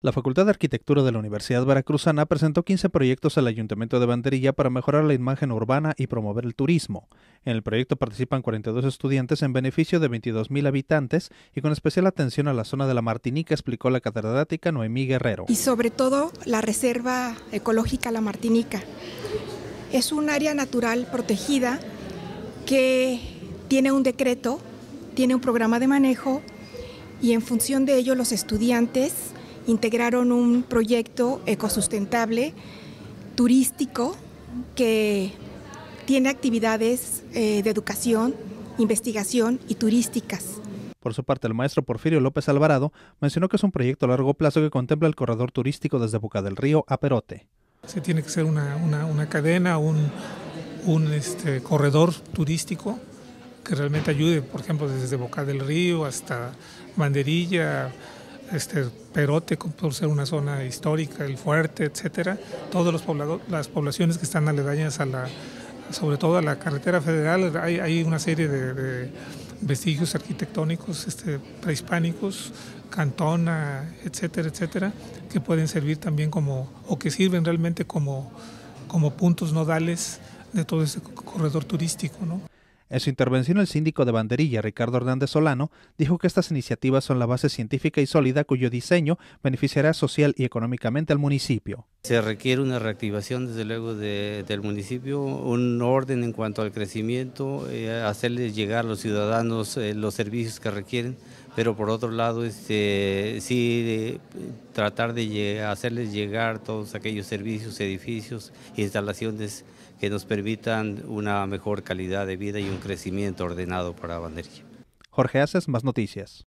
La Facultad de Arquitectura de la Universidad Veracruzana presentó 15 proyectos al Ayuntamiento de Banderilla para mejorar la imagen urbana y promover el turismo. En el proyecto participan 42 estudiantes en beneficio de 22.000 habitantes y con especial atención a la zona de la Martinica, explicó la catedrática Noemí Guerrero. Y sobre todo la Reserva Ecológica La Martinica, es un área natural protegida que tiene un decreto, tiene un programa de manejo y en función de ello los estudiantes integraron un proyecto ecosustentable turístico que tiene actividades eh, de educación, investigación y turísticas. Por su parte, el maestro Porfirio López Alvarado mencionó que es un proyecto a largo plazo que contempla el corredor turístico desde Boca del Río a Perote. Se tiene que ser una, cadena, un, este, corredor turístico que realmente ayude, por ejemplo, desde Boca del Río hasta Banderilla, este, Perote, por ser una zona histórica, el fuerte, etcétera. Todas los las poblaciones que están aledañas a la, sobre todo a la carretera federal, hay, una serie de vestigios arquitectónicos este, prehispánicos, cantona, etcétera, etcétera, que pueden servir también como, o que sirven realmente como, como puntos nodales de todo ese corredor turístico. ¿no? En su intervención, el síndico de Banderilla, Ricardo Hernández Solano, dijo que estas iniciativas son la base científica y sólida cuyo diseño beneficiará social y económicamente al municipio. Se requiere una reactivación, desde luego, del municipio, un orden en cuanto al crecimiento, eh, hacerles llegar a los ciudadanos eh, los servicios que requieren pero por otro lado este, sí tratar de hacerles llegar todos aquellos servicios, edificios, instalaciones que nos permitan una mejor calidad de vida y un crecimiento ordenado para Bandería. Jorge Haces, más noticias.